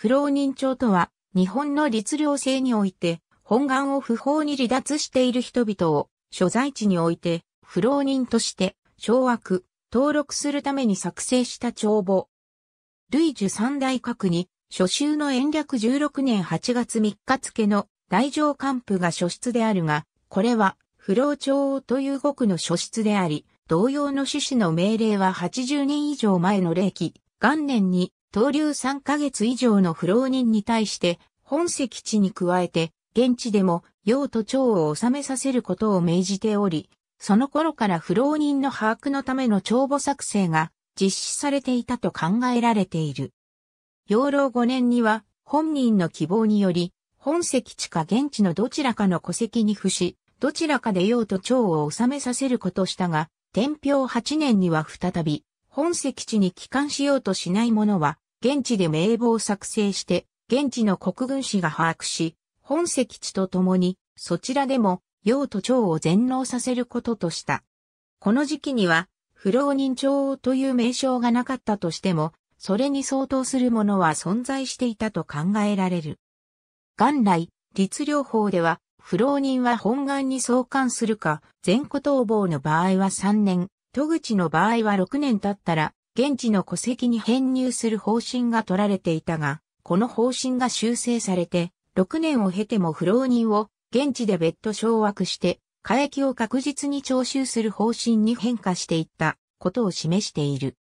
不老人帳とは、日本の律令制において、本願を不法に離脱している人々を、所在地において、不老人として、掌握、登録するために作成した帳簿。類樹三大閣に、初秋の延暦16年8月3日付の大乗官府が書室であるが、これは、不老帳という語句の書室であり、同様の趣旨の命令は80年以上前の霊記、元年に投留3ヶ月以上の不浪人に対して、本籍地に加えて、現地でも、用と長を治めさせることを命じており、その頃から不浪人の把握のための帳簿作成が実施されていたと考えられている。養老5年には、本人の希望により、本籍地か現地のどちらかの戸籍に付し、どちらかで用と長を治めさせることしたが、天平8年には再び、本籍地に帰還しようとしない者は、現地で名簿を作成して、現地の国軍士が把握し、本籍地とともに、そちらでも、用途長を全能させることとした。この時期には、不老人長という名称がなかったとしても、それに相当するものは存在していたと考えられる。元来、律療法では、不老人は本願に相関するか、全古逃亡の場合は3年、戸口の場合は6年経ったら、現地の戸籍に編入する方針が取られていたが、この方針が修正されて、6年を経ても不老人を現地で別途掌握して、火液を確実に徴収する方針に変化していったことを示している。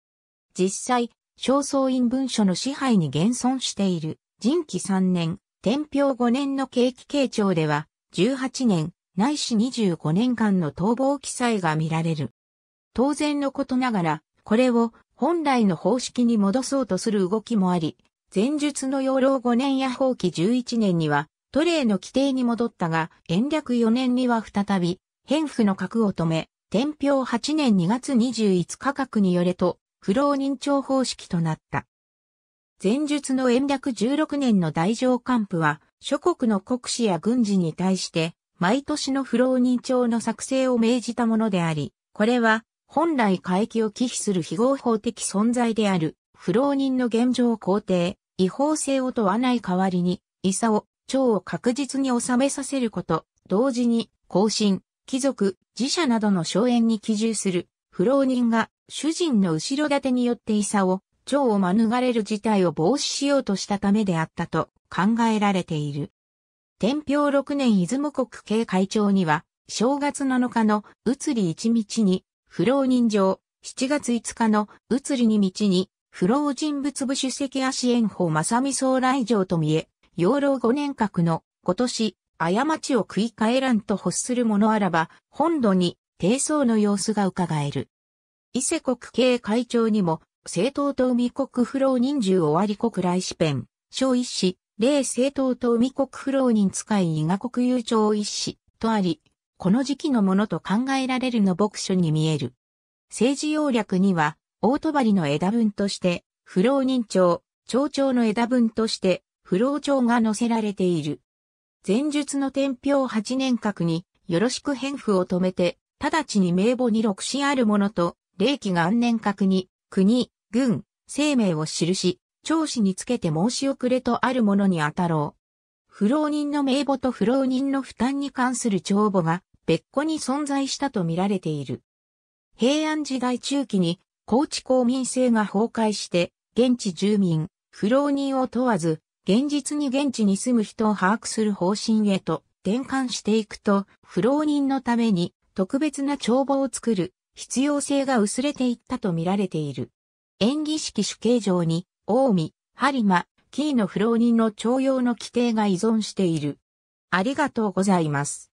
実際、正倉院文書の支配に現存している、人気3年、天平5年の景気傾聴では、18年、ないし25年間の逃亡記載が見られる。当然のことながら、これを本来の方式に戻そうとする動きもあり、前述の養老5年や放棄11年には、トレーの規定に戻ったが、延暦4年には再び、変府の格を止め、天平8年2月21価格によれと、不老認証方式となった。前述の延暦16年の大乗官府は、諸国の国士や軍事に対して、毎年の不老認証の作成を命じたものであり、これは、本来回帰を忌避する非合法的存在である、不老人の現状を肯定、違法性を問わない代わりに、遺産を、長を確実に収めさせること、同時に、後進、貴族、自社などの荘園に帰住する、不老人が、主人の後ろ盾によって遺産を、長を免れる事態を防止しようとしたためであったと考えられている。天平六年出雲国警会長には、正月7日の移り一日に不老人情、7月5日の、移りに道に、不老人物部主席足炎法正美総来城と見え、養老五年閣の、今年、過ちを食い返らんと欲する者あらば、本土に、低層の様子が伺える。伊勢国系会長にも、政党と海国不老人中終わり国来志ペン、小一子、霊政党と海国不老人使い伊賀国有長一子、とあり、この時期のものと考えられるの牧書に見える。政治要略には、大戸張の枝文として、不老人帳、町長の枝文として、不老帳が載せられている。前述の天平八年閣に、よろしく変譜を止めて、直ちに名簿に六子あるものと、霊気元年閣に、国、軍、生命を記し、長子につけて申し遅れとあるものにあたろう。不老人の名簿と不老人の負担に関する帳簿が別個に存在したと見られている。平安時代中期に高知公民制が崩壊して、現地住民、不老人を問わず、現実に現地に住む人を把握する方針へと転換していくと、不老人のために特別な帳簿を作る必要性が薄れていったと見られている。演技式主形上に、近江、播磨、紀伊の不老人の徴用の規定が依存している。ありがとうございます。